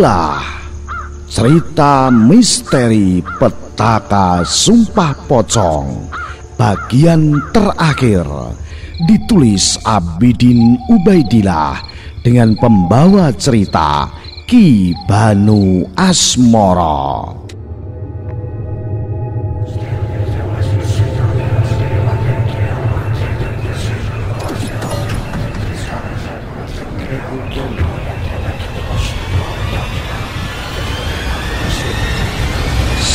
Inilah cerita misteri petaka Sumpah Pocong bagian terakhir ditulis Abidin Ubaidillah dengan pembawa cerita Ki Banu Asmoro.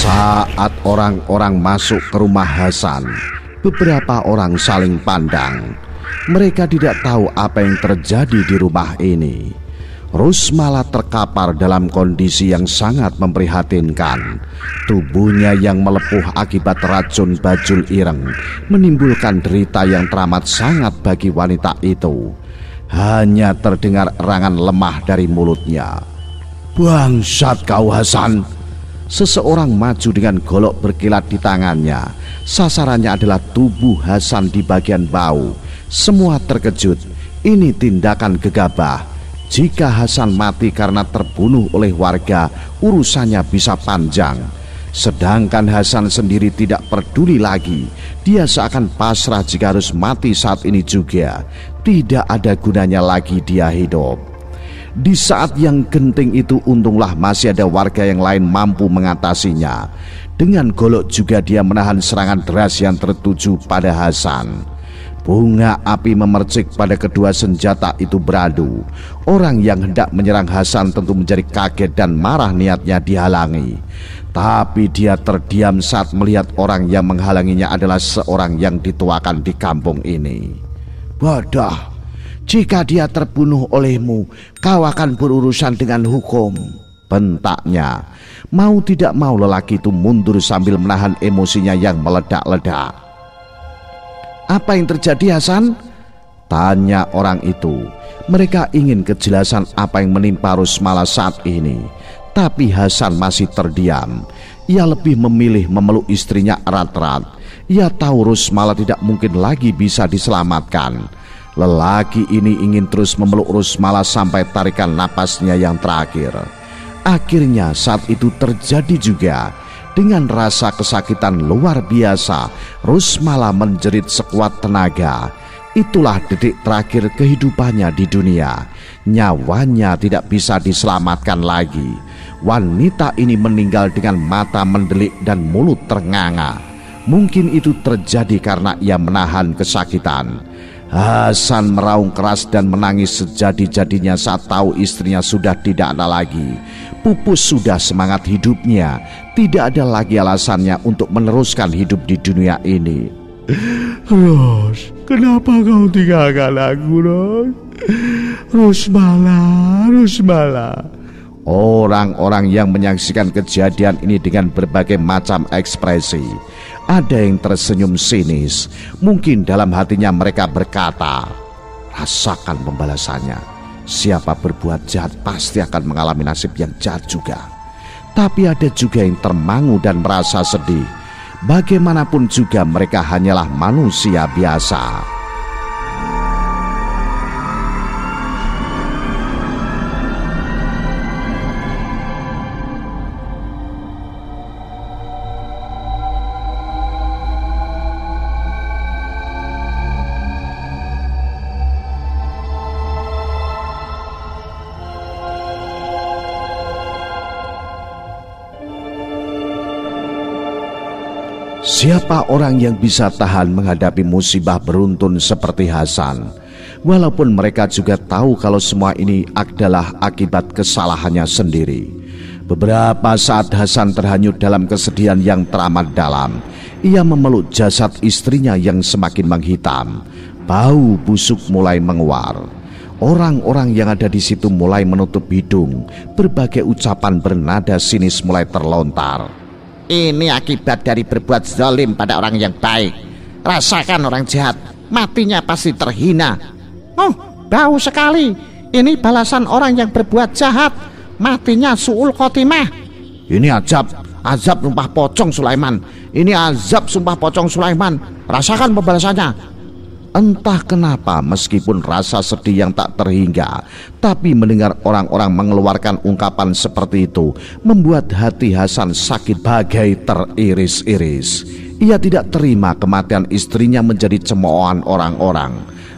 Saat orang-orang masuk ke rumah Hasan, beberapa orang saling pandang. Mereka tidak tahu apa yang terjadi di rumah ini. Rusmala terkapar dalam kondisi yang sangat memprihatinkan. Tubuhnya yang melepuh akibat racun bajul ireng menimbulkan derita yang teramat sangat bagi wanita itu. Hanya terdengar erangan lemah dari mulutnya. Bangsat kau Hasan, seseorang maju dengan golok berkilat di tangannya. Sasarannya adalah tubuh Hasan di bagian bau. Semua terkejut. Ini tindakan gegabah. Jika Hasan mati karena terbunuh oleh warga, urusannya bisa panjang. Sedangkan Hasan sendiri tidak peduli lagi. Dia seakan pasrah jika harus mati saat ini juga. Tidak ada gunanya lagi dia hidup. Di saat yang genting itu untunglah masih ada warga yang lain mampu mengatasinya. Dengan golok juga dia menahan serangan deras yang tertuju pada Hasan. Bunga api memercik pada kedua senjata itu beradu. Orang yang hendak menyerang Hasan tentu menjadi kaget dan marah niatnya dihalangi. Tapi dia terdiam saat melihat orang yang menghalanginya adalah seorang yang dituakan di kampung ini. Wadah, jika dia terbunuh olehmu, kau akan berurusan dengan hukum. Bentaknya, mau tidak mau lelaki itu mundur sambil menahan emosinya yang meledak-ledak. Apa yang terjadi Hasan? Tanya orang itu. Mereka ingin kejelasan apa yang menimpa Rusmala saat ini. Tapi Hasan masih terdiam. Ia lebih memilih memeluk istrinya erat-erat. Ia tahu Rusmala tidak mungkin lagi bisa diselamatkan Lelaki ini ingin terus memeluk Rusmala sampai tarikan napasnya yang terakhir. Akhirnya saat itu terjadi juga. Dengan rasa kesakitan luar biasa, Rusmala menjerit sekuat tenaga. Itulah detik terakhir kehidupannya di dunia. Nyawanya tidak bisa diselamatkan lagi. Wanita ini meninggal dengan mata mendelik dan mulut ternganga. Mungkin itu terjadi karena ia menahan kesakitan. Hasan meraung keras dan menangis sejadi-jadinya saat tahu istrinya sudah tidak ada lagi. Pupus sudah semangat hidupnya, tidak ada lagi alasannya untuk meneruskan hidup di dunia ini. Ros, kenapa kau tinggalkan aku, Ros? Rosmala, malah. Orang-orang yang menyaksikan kejadian ini dengan berbagai macam ekspresi ada yang tersenyum sinis. Mungkin dalam hatinya mereka berkata, rasakan pembalasannya. Siapa berbuat jahat pasti akan mengalami nasib yang jahat juga. Tapi ada juga yang termangu dan merasa sedih. Bagaimanapun juga mereka hanyalah manusia biasa. Siapa orang yang bisa tahan menghadapi musibah beruntun seperti Hasan? Walaupun mereka juga tahu kalau semua ini adalah akibat kesalahannya sendiri. Beberapa saat Hasan terhanyut dalam kesedihan yang teramat dalam. Ia memeluk jasad istrinya yang semakin menghitam. Bau busuk mulai menguar. Orang-orang yang ada di situ mulai menutup hidung. Berbagai ucapan bernada sinis mulai terlontar. Ini akibat dari berbuat zalim pada orang yang baik. Rasakan orang jahat, matinya pasti terhina. Oh, bau sekali. Ini balasan orang yang berbuat jahat, matinya suul khotimah. Ini azab, azab sumpah pocong Sulaiman. Ini azab sumpah pocong Sulaiman. Rasakan pembalasannya. Entah kenapa meskipun rasa sedih yang tak terhingga Tapi mendengar orang-orang mengeluarkan ungkapan seperti itu Membuat hati Hasan sakit bagai teriris-iris Ia tidak terima kematian istrinya menjadi cemoohan orang-orang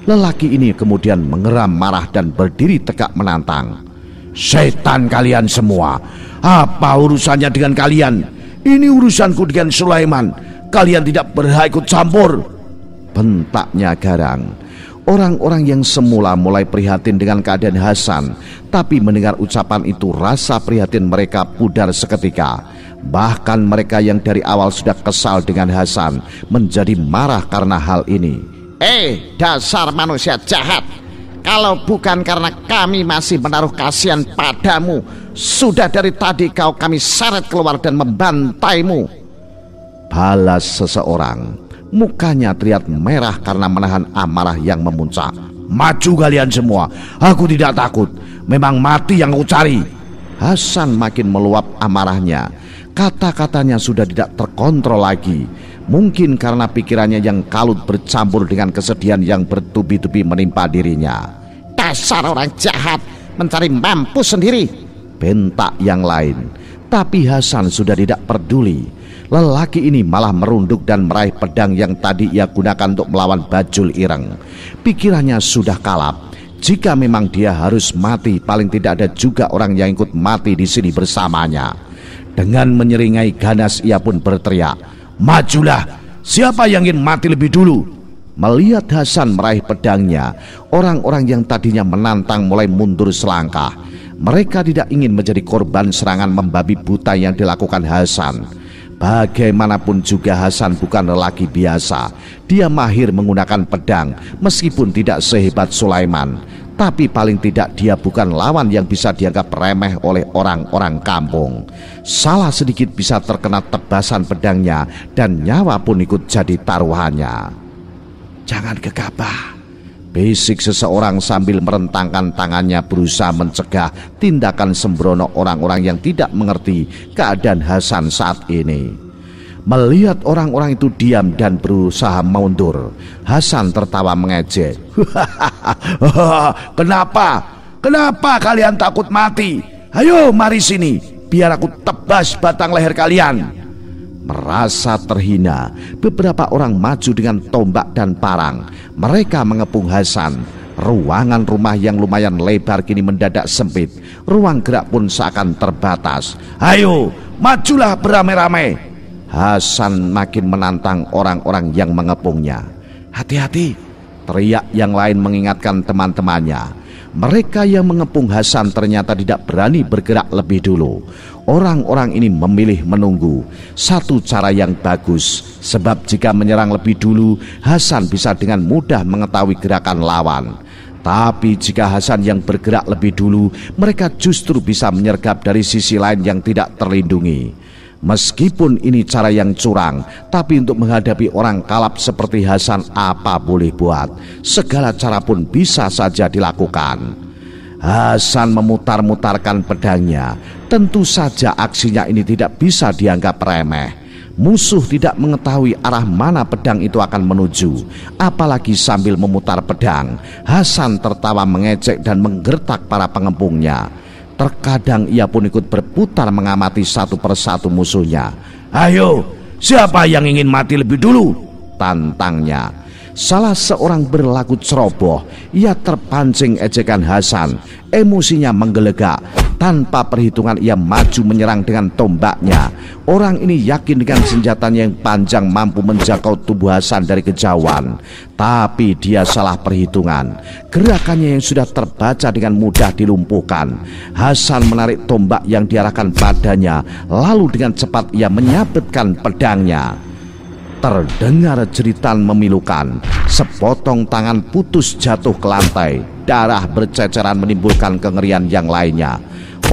Lelaki ini kemudian mengeram marah dan berdiri tegak menantang Setan kalian semua Apa urusannya dengan kalian? Ini urusanku dengan Sulaiman Kalian tidak berhak ikut campur bentaknya garang. Orang-orang yang semula mulai prihatin dengan keadaan Hasan, tapi mendengar ucapan itu rasa prihatin mereka pudar seketika. Bahkan mereka yang dari awal sudah kesal dengan Hasan menjadi marah karena hal ini. Eh, dasar manusia jahat! Kalau bukan karena kami masih menaruh kasihan padamu, sudah dari tadi kau kami seret keluar dan membantaimu. Balas seseorang Mukanya terlihat merah karena menahan amarah yang memuncak. Maju kalian semua, aku tidak takut. Memang mati yang aku cari. Hasan makin meluap amarahnya. Kata-katanya sudah tidak terkontrol lagi. Mungkin karena pikirannya yang kalut bercampur dengan kesedihan yang bertubi-tubi menimpa dirinya. Dasar orang jahat, mencari mampu sendiri. Bentak yang lain. Tapi Hasan sudah tidak peduli. Lelaki ini malah merunduk dan meraih pedang yang tadi ia gunakan untuk melawan Bajul Ireng. Pikirannya sudah kalap. Jika memang dia harus mati, paling tidak ada juga orang yang ikut mati di sini bersamanya. Dengan menyeringai ganas ia pun berteriak, "Majulah! Siapa yang ingin mati lebih dulu?" Melihat Hasan meraih pedangnya, orang-orang yang tadinya menantang mulai mundur selangkah. Mereka tidak ingin menjadi korban serangan membabi buta yang dilakukan Hasan. Bagaimanapun juga Hasan bukan lelaki biasa. Dia mahir menggunakan pedang meskipun tidak sehebat Sulaiman. Tapi paling tidak dia bukan lawan yang bisa dianggap remeh oleh orang-orang kampung. Salah sedikit bisa terkena tebasan pedangnya dan nyawa pun ikut jadi taruhannya. Jangan gegabah, Bisik seseorang sambil merentangkan tangannya berusaha mencegah tindakan sembrono orang-orang yang tidak mengerti keadaan Hasan saat ini. Melihat orang-orang itu diam dan berusaha mundur, Hasan tertawa mengejek. Kenapa? Kenapa kalian takut mati? Ayo mari sini, biar aku tebas batang leher kalian merasa terhina. Beberapa orang maju dengan tombak dan parang. Mereka mengepung Hasan. Ruangan rumah yang lumayan lebar kini mendadak sempit. Ruang gerak pun seakan terbatas. Ayo, majulah beramai-ramai. Hasan makin menantang orang-orang yang mengepungnya. Hati-hati, teriak yang lain mengingatkan teman-temannya. Mereka yang mengepung Hasan ternyata tidak berani bergerak lebih dulu orang-orang ini memilih menunggu. Satu cara yang bagus, sebab jika menyerang lebih dulu, Hasan bisa dengan mudah mengetahui gerakan lawan. Tapi jika Hasan yang bergerak lebih dulu, mereka justru bisa menyergap dari sisi lain yang tidak terlindungi. Meskipun ini cara yang curang, tapi untuk menghadapi orang kalap seperti Hasan apa boleh buat. Segala cara pun bisa saja dilakukan. Hasan memutar-mutarkan pedangnya. Tentu saja aksinya ini tidak bisa dianggap remeh. Musuh tidak mengetahui arah mana pedang itu akan menuju, apalagi sambil memutar pedang. Hasan tertawa mengejek dan menggertak para pengepungnya. Terkadang ia pun ikut berputar mengamati satu persatu musuhnya. "Ayo, siapa yang ingin mati lebih dulu?" tantangnya salah seorang berlaku ceroboh. Ia terpancing ejekan Hasan. Emosinya menggelegak. Tanpa perhitungan ia maju menyerang dengan tombaknya. Orang ini yakin dengan senjatanya yang panjang mampu menjangkau tubuh Hasan dari kejauhan. Tapi dia salah perhitungan. Gerakannya yang sudah terbaca dengan mudah dilumpuhkan. Hasan menarik tombak yang diarahkan padanya. Lalu dengan cepat ia menyabetkan pedangnya. Terdengar jeritan memilukan, sepotong tangan putus jatuh ke lantai. Darah berceceran menimbulkan kengerian yang lainnya.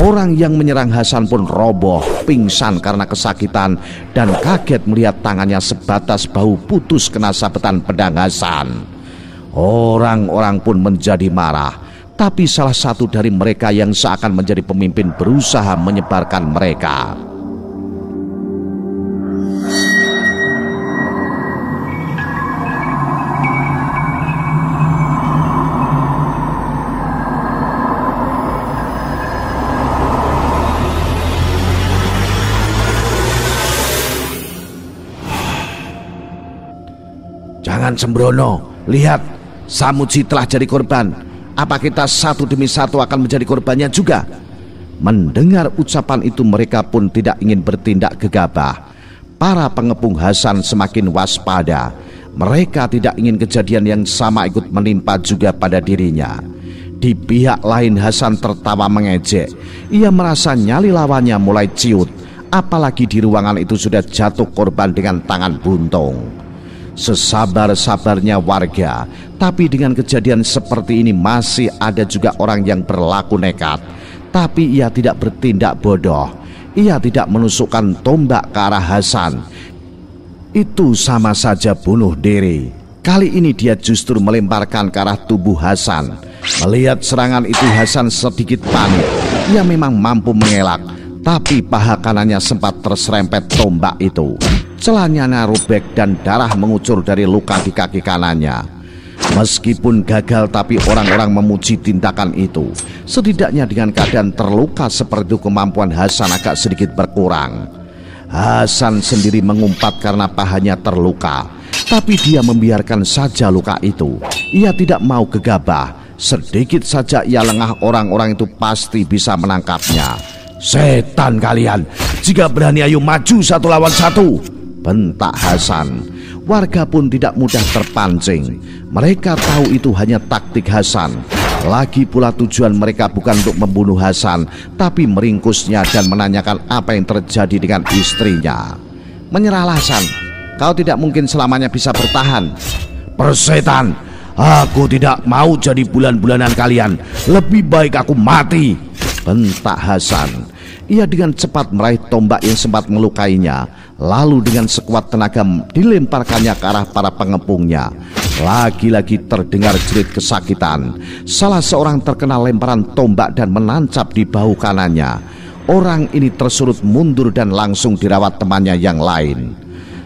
Orang yang menyerang Hasan pun roboh, pingsan karena kesakitan dan kaget melihat tangannya sebatas bahu putus kena sabetan pedang Hasan. Orang-orang pun menjadi marah, tapi salah satu dari mereka yang seakan menjadi pemimpin berusaha menyebarkan mereka. dengan sembrono. Lihat, Samudji telah jadi korban. Apa kita satu demi satu akan menjadi korbannya juga? Mendengar ucapan itu mereka pun tidak ingin bertindak gegabah. Para pengepung Hasan semakin waspada. Mereka tidak ingin kejadian yang sama ikut menimpa juga pada dirinya. Di pihak lain Hasan tertawa mengejek. Ia merasa nyali lawannya mulai ciut. Apalagi di ruangan itu sudah jatuh korban dengan tangan buntung sesabar-sabarnya warga. Tapi dengan kejadian seperti ini masih ada juga orang yang berlaku nekat. Tapi ia tidak bertindak bodoh. Ia tidak menusukkan tombak ke arah Hasan. Itu sama saja bunuh diri. Kali ini dia justru melemparkan ke arah tubuh Hasan. Melihat serangan itu Hasan sedikit panik. Ia memang mampu mengelak, tapi paha kanannya sempat terserempet tombak itu. Celananya robek dan darah mengucur dari luka di kaki kanannya. Meskipun gagal tapi orang-orang memuji tindakan itu Setidaknya dengan keadaan terluka seperti itu kemampuan Hasan agak sedikit berkurang Hasan sendiri mengumpat karena pahanya terluka Tapi dia membiarkan saja luka itu Ia tidak mau gegabah Sedikit saja ia lengah orang-orang itu pasti bisa menangkapnya Setan kalian Jika berani ayo maju satu lawan satu bentak Hasan. Warga pun tidak mudah terpancing. Mereka tahu itu hanya taktik Hasan. Lagi pula tujuan mereka bukan untuk membunuh Hasan, tapi meringkusnya dan menanyakan apa yang terjadi dengan istrinya. Menyerah Hasan, kau tidak mungkin selamanya bisa bertahan. Persetan, aku tidak mau jadi bulan-bulanan kalian. Lebih baik aku mati. Bentak Hasan. Ia dengan cepat meraih tombak yang sempat melukainya Lalu dengan sekuat tenaga dilemparkannya ke arah para pengepungnya. Lagi-lagi terdengar jerit kesakitan. Salah seorang terkena lemparan tombak dan menancap di bahu kanannya. Orang ini tersurut mundur dan langsung dirawat temannya yang lain.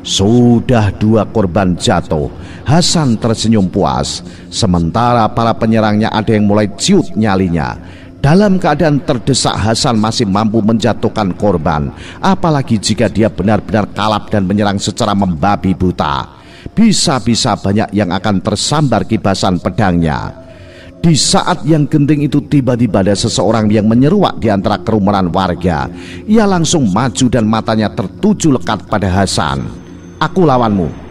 Sudah dua korban jatuh. Hasan tersenyum puas, sementara para penyerangnya ada yang mulai ciut nyalinya. Dalam keadaan terdesak Hasan masih mampu menjatuhkan korban Apalagi jika dia benar-benar kalap dan menyerang secara membabi buta Bisa-bisa banyak yang akan tersambar kibasan pedangnya Di saat yang genting itu tiba-tiba ada seseorang yang menyeruak di antara kerumunan warga Ia langsung maju dan matanya tertuju lekat pada Hasan Aku lawanmu,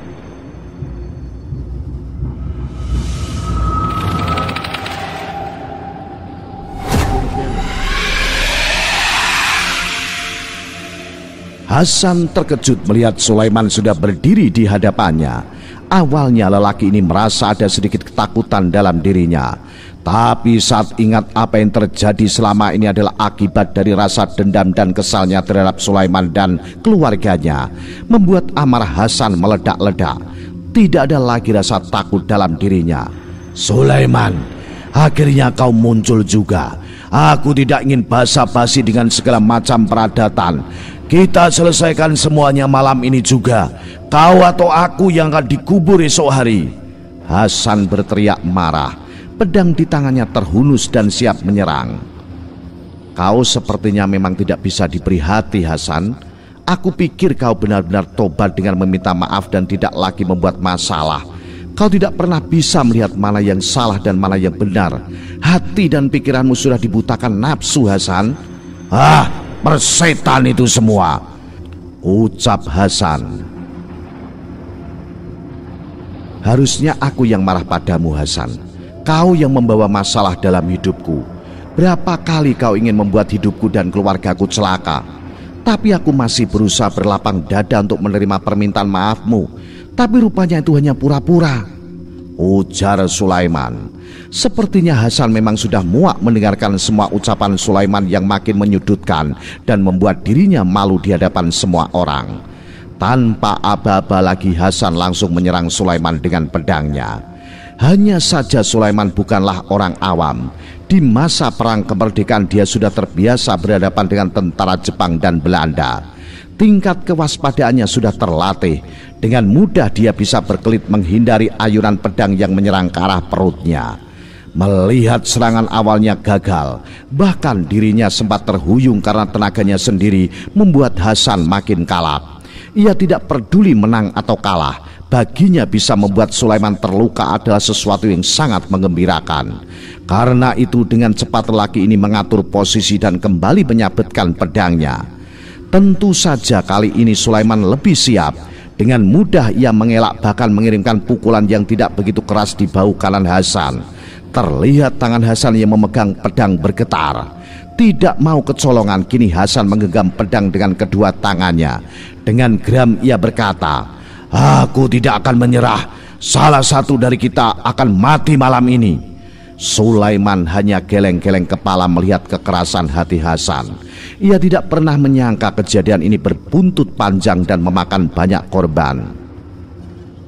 Hasan terkejut melihat Sulaiman sudah berdiri di hadapannya. Awalnya lelaki ini merasa ada sedikit ketakutan dalam dirinya. Tapi saat ingat apa yang terjadi selama ini adalah akibat dari rasa dendam dan kesalnya terhadap Sulaiman dan keluarganya, membuat Amar Hasan meledak-ledak. Tidak ada lagi rasa takut dalam dirinya. Sulaiman, akhirnya kau muncul juga. Aku tidak ingin basa-basi dengan segala macam peradatan. Kita selesaikan semuanya malam ini juga. Kau atau aku yang akan dikubur esok hari. Hasan berteriak marah. Pedang di tangannya terhunus dan siap menyerang. Kau sepertinya memang tidak bisa diberi hati, Hasan. Aku pikir kau benar-benar tobat dengan meminta maaf dan tidak lagi membuat masalah. Kau tidak pernah bisa melihat mana yang salah dan mana yang benar. Hati dan pikiranmu sudah dibutakan nafsu, Hasan. Ah, persetan itu semua Ucap Hasan Harusnya aku yang marah padamu Hasan Kau yang membawa masalah dalam hidupku Berapa kali kau ingin membuat hidupku dan keluargaku celaka Tapi aku masih berusaha berlapang dada untuk menerima permintaan maafmu Tapi rupanya itu hanya pura-pura ujar Sulaiman. Sepertinya Hasan memang sudah muak mendengarkan semua ucapan Sulaiman yang makin menyudutkan dan membuat dirinya malu di hadapan semua orang. Tanpa aba-aba lagi Hasan langsung menyerang Sulaiman dengan pedangnya. Hanya saja Sulaiman bukanlah orang awam. Di masa perang kemerdekaan dia sudah terbiasa berhadapan dengan tentara Jepang dan Belanda tingkat kewaspadaannya sudah terlatih. Dengan mudah dia bisa berkelit menghindari ayunan pedang yang menyerang ke arah perutnya. Melihat serangan awalnya gagal, bahkan dirinya sempat terhuyung karena tenaganya sendiri membuat Hasan makin kalap. Ia tidak peduli menang atau kalah, baginya bisa membuat Sulaiman terluka adalah sesuatu yang sangat mengembirakan. Karena itu dengan cepat lelaki ini mengatur posisi dan kembali menyabetkan pedangnya. Tentu saja kali ini Sulaiman lebih siap. Dengan mudah ia mengelak bahkan mengirimkan pukulan yang tidak begitu keras di bahu kanan Hasan. Terlihat tangan Hasan yang memegang pedang bergetar. Tidak mau kecolongan kini Hasan menggenggam pedang dengan kedua tangannya. Dengan geram ia berkata, Aku tidak akan menyerah. Salah satu dari kita akan mati malam ini. Sulaiman hanya geleng-geleng kepala melihat kekerasan hati Hasan. Ia tidak pernah menyangka kejadian ini berbuntut panjang dan memakan banyak korban.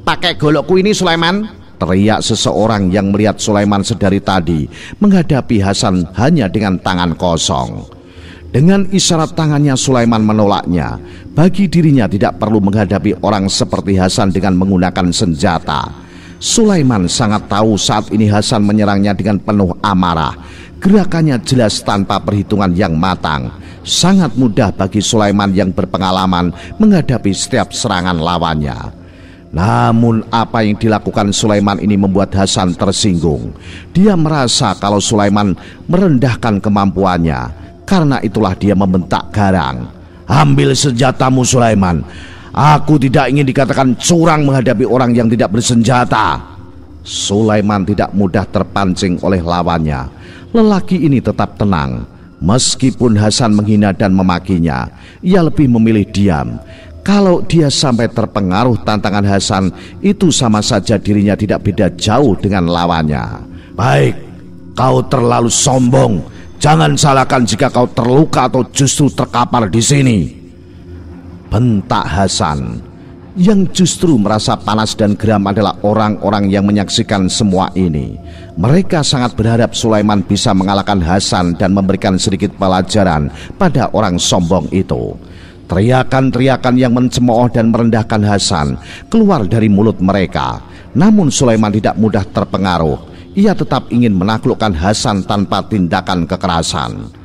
Pakai golokku ini Sulaiman, teriak seseorang yang melihat Sulaiman sedari tadi menghadapi Hasan hanya dengan tangan kosong. Dengan isyarat tangannya Sulaiman menolaknya. Bagi dirinya tidak perlu menghadapi orang seperti Hasan dengan menggunakan senjata Sulaiman sangat tahu saat ini Hasan menyerangnya dengan penuh amarah. Gerakannya jelas tanpa perhitungan yang matang. Sangat mudah bagi Sulaiman yang berpengalaman menghadapi setiap serangan lawannya. Namun apa yang dilakukan Sulaiman ini membuat Hasan tersinggung. Dia merasa kalau Sulaiman merendahkan kemampuannya. Karena itulah dia membentak garang. Ambil senjatamu Sulaiman. Aku tidak ingin dikatakan curang menghadapi orang yang tidak bersenjata. Sulaiman tidak mudah terpancing oleh lawannya. Lelaki ini tetap tenang. Meskipun Hasan menghina dan memakinya, ia lebih memilih diam. Kalau dia sampai terpengaruh tantangan Hasan, itu sama saja dirinya tidak beda jauh dengan lawannya. Baik, kau terlalu sombong. Jangan salahkan jika kau terluka atau justru terkapar di sini. Bentak Hasan yang justru merasa panas dan geram adalah orang-orang yang menyaksikan semua ini. Mereka sangat berharap Sulaiman bisa mengalahkan Hasan dan memberikan sedikit pelajaran pada orang sombong itu. Teriakan-teriakan yang mencemooh dan merendahkan Hasan keluar dari mulut mereka. Namun Sulaiman tidak mudah terpengaruh. Ia tetap ingin menaklukkan Hasan tanpa tindakan kekerasan.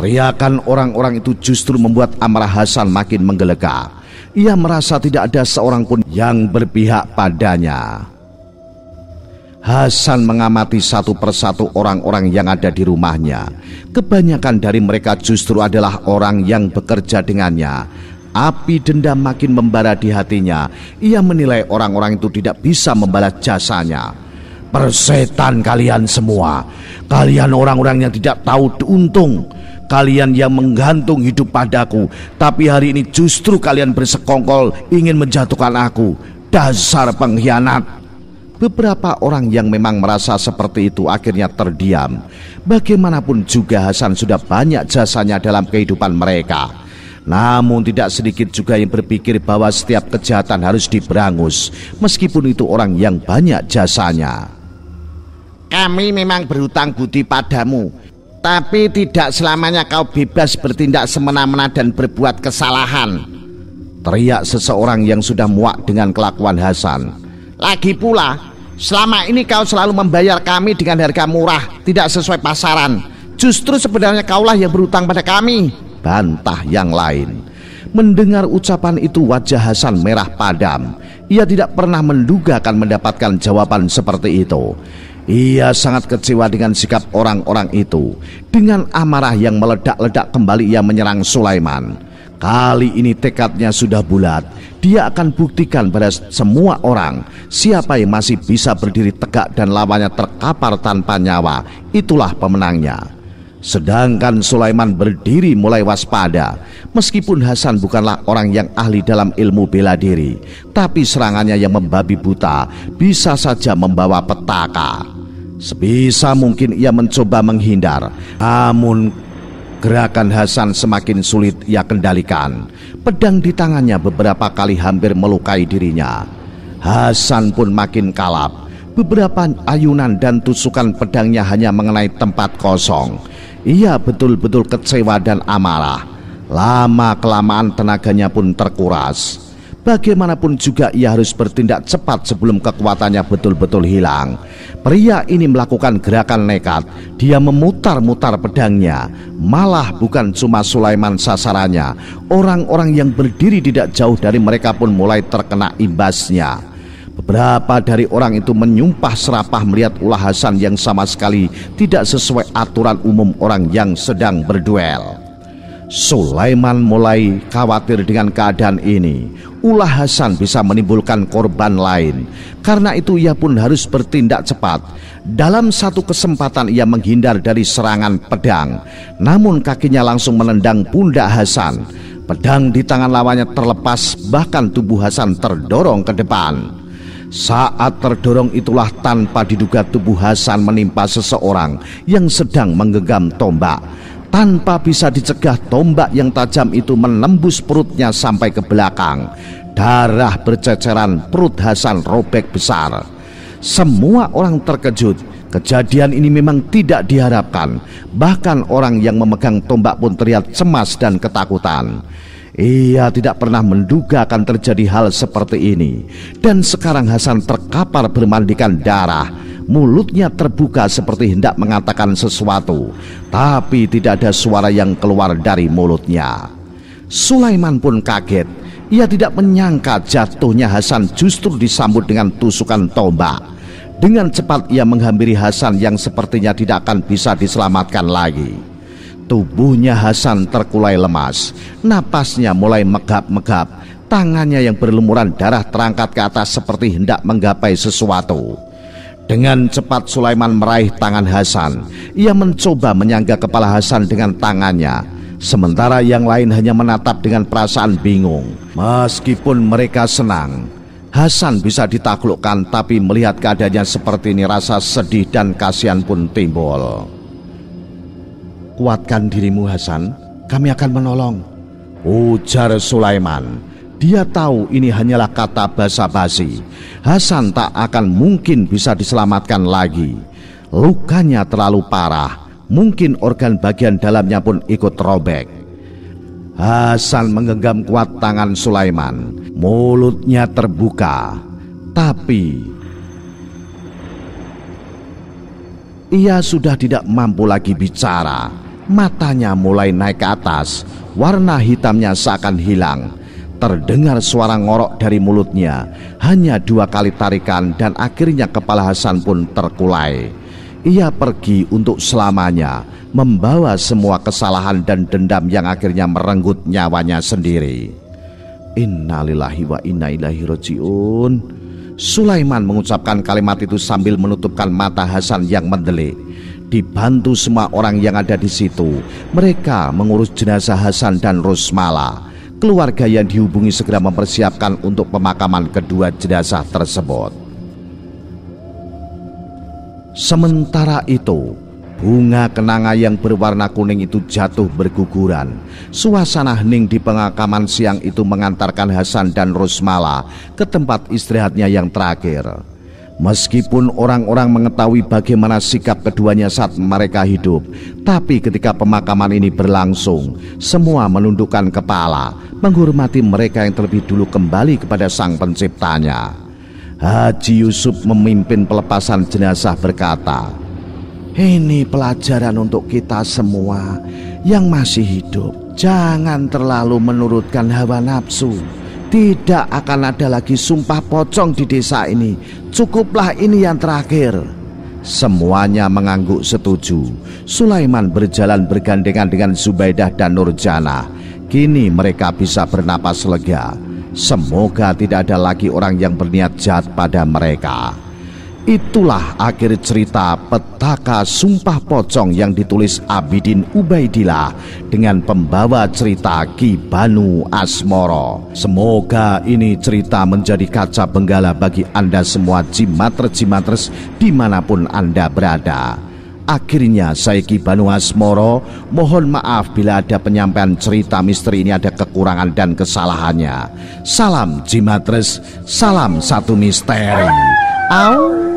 Teriakan orang-orang itu justru membuat amarah Hasan makin menggelegak. Ia merasa tidak ada seorang pun yang berpihak padanya. Hasan mengamati satu persatu orang-orang yang ada di rumahnya. Kebanyakan dari mereka justru adalah orang yang bekerja dengannya. Api dendam makin membara di hatinya. Ia menilai orang-orang itu tidak bisa membalas jasanya. Persetan kalian semua. Kalian orang-orang yang tidak tahu untung kalian yang menggantung hidup padaku, tapi hari ini justru kalian bersekongkol ingin menjatuhkan aku. Dasar pengkhianat! Beberapa orang yang memang merasa seperti itu akhirnya terdiam. Bagaimanapun juga Hasan sudah banyak jasanya dalam kehidupan mereka. Namun tidak sedikit juga yang berpikir bahwa setiap kejahatan harus diberangus, meskipun itu orang yang banyak jasanya. Kami memang berhutang budi padamu, tapi tidak selamanya kau bebas bertindak semena-mena dan berbuat kesalahan Teriak seseorang yang sudah muak dengan kelakuan Hasan Lagi pula selama ini kau selalu membayar kami dengan harga murah Tidak sesuai pasaran Justru sebenarnya kaulah yang berutang pada kami Bantah yang lain Mendengar ucapan itu wajah Hasan merah padam Ia tidak pernah menduga akan mendapatkan jawaban seperti itu ia sangat kecewa dengan sikap orang-orang itu. Dengan amarah yang meledak-ledak kembali ia menyerang Sulaiman. Kali ini tekadnya sudah bulat. Dia akan buktikan pada semua orang siapa yang masih bisa berdiri tegak dan lawannya terkapar tanpa nyawa. Itulah pemenangnya. Sedangkan Sulaiman berdiri mulai waspada. Meskipun Hasan bukanlah orang yang ahli dalam ilmu bela diri, tapi serangannya yang membabi buta bisa saja membawa petaka. Sebisa mungkin ia mencoba menghindar, namun Gerakan Hasan semakin sulit ia kendalikan. Pedang di tangannya beberapa kali hampir melukai dirinya. Hasan pun makin kalap. Beberapa ayunan dan tusukan pedangnya hanya mengenai tempat kosong. Ia betul-betul kecewa dan amarah. Lama-kelamaan tenaganya pun terkuras bagaimanapun juga ia harus bertindak cepat sebelum kekuatannya betul-betul hilang. Pria ini melakukan gerakan nekat. Dia memutar-mutar pedangnya. Malah bukan cuma Sulaiman sasarannya. Orang-orang yang berdiri tidak jauh dari mereka pun mulai terkena imbasnya. Beberapa dari orang itu menyumpah serapah melihat ulah Hasan yang sama sekali tidak sesuai aturan umum orang yang sedang berduel. Sulaiman mulai khawatir dengan keadaan ini. Ulah Hasan bisa menimbulkan korban lain. Karena itu ia pun harus bertindak cepat. Dalam satu kesempatan ia menghindar dari serangan pedang, namun kakinya langsung menendang pundak Hasan. Pedang di tangan lawannya terlepas, bahkan tubuh Hasan terdorong ke depan. Saat terdorong itulah tanpa diduga tubuh Hasan menimpa seseorang yang sedang menggenggam tombak tanpa bisa dicegah tombak yang tajam itu menembus perutnya sampai ke belakang. Darah berceceran, perut Hasan robek besar. Semua orang terkejut. Kejadian ini memang tidak diharapkan. Bahkan orang yang memegang tombak pun terlihat cemas dan ketakutan. Ia tidak pernah menduga akan terjadi hal seperti ini. Dan sekarang Hasan terkapar bermandikan darah mulutnya terbuka seperti hendak mengatakan sesuatu, tapi tidak ada suara yang keluar dari mulutnya. Sulaiman pun kaget. Ia tidak menyangka jatuhnya Hasan justru disambut dengan tusukan tombak. Dengan cepat ia menghampiri Hasan yang sepertinya tidak akan bisa diselamatkan lagi. Tubuhnya Hasan terkulai lemas, napasnya mulai megap-megap, tangannya yang berlumuran darah terangkat ke atas seperti hendak menggapai sesuatu. Dengan cepat Sulaiman meraih tangan Hasan. Ia mencoba menyangga kepala Hasan dengan tangannya. Sementara yang lain hanya menatap dengan perasaan bingung. Meskipun mereka senang, Hasan bisa ditaklukkan tapi melihat keadaannya seperti ini rasa sedih dan kasihan pun timbul. Kuatkan dirimu Hasan, kami akan menolong. Ujar Sulaiman. Dia tahu ini hanyalah kata basa-basi. Hasan tak akan mungkin bisa diselamatkan lagi. Lukanya terlalu parah. Mungkin organ bagian dalamnya pun ikut robek. Hasan menggenggam kuat tangan Sulaiman. Mulutnya terbuka. Tapi ia sudah tidak mampu lagi bicara. Matanya mulai naik ke atas, warna hitamnya seakan hilang. Terdengar suara ngorok dari mulutnya Hanya dua kali tarikan dan akhirnya kepala Hasan pun terkulai Ia pergi untuk selamanya Membawa semua kesalahan dan dendam yang akhirnya merenggut nyawanya sendiri Innalillahi wa inna ilahi rojiun Sulaiman mengucapkan kalimat itu sambil menutupkan mata Hasan yang mendelik dibantu semua orang yang ada di situ. Mereka mengurus jenazah Hasan dan Rosmala keluarga yang dihubungi segera mempersiapkan untuk pemakaman kedua jenazah tersebut. Sementara itu, bunga kenanga yang berwarna kuning itu jatuh berguguran. Suasana hening di pemakaman siang itu mengantarkan Hasan dan Rosmala ke tempat istirahatnya yang terakhir. Meskipun orang-orang mengetahui bagaimana sikap keduanya saat mereka hidup, tapi ketika pemakaman ini berlangsung, semua menundukkan kepala, menghormati mereka yang terlebih dulu kembali kepada Sang Penciptanya. Haji Yusuf memimpin pelepasan jenazah berkata, "Ini pelajaran untuk kita semua yang masih hidup. Jangan terlalu menurutkan hawa nafsu." tidak akan ada lagi sumpah pocong di desa ini. Cukuplah ini yang terakhir. Semuanya mengangguk setuju. Sulaiman berjalan bergandengan dengan Zubaidah dan Nurjana. Kini mereka bisa bernapas lega. Semoga tidak ada lagi orang yang berniat jahat pada mereka. Itulah akhir cerita petaka sumpah pocong yang ditulis Abidin Ubaidillah dengan pembawa cerita Ki Banu Asmoro. Semoga ini cerita menjadi kaca benggala bagi Anda semua jimatres-jimatres dimanapun Anda berada. Akhirnya saya Ki Banu Asmoro mohon maaf bila ada penyampaian cerita misteri ini ada kekurangan dan kesalahannya. Salam jimatres, salam satu misteri. Au.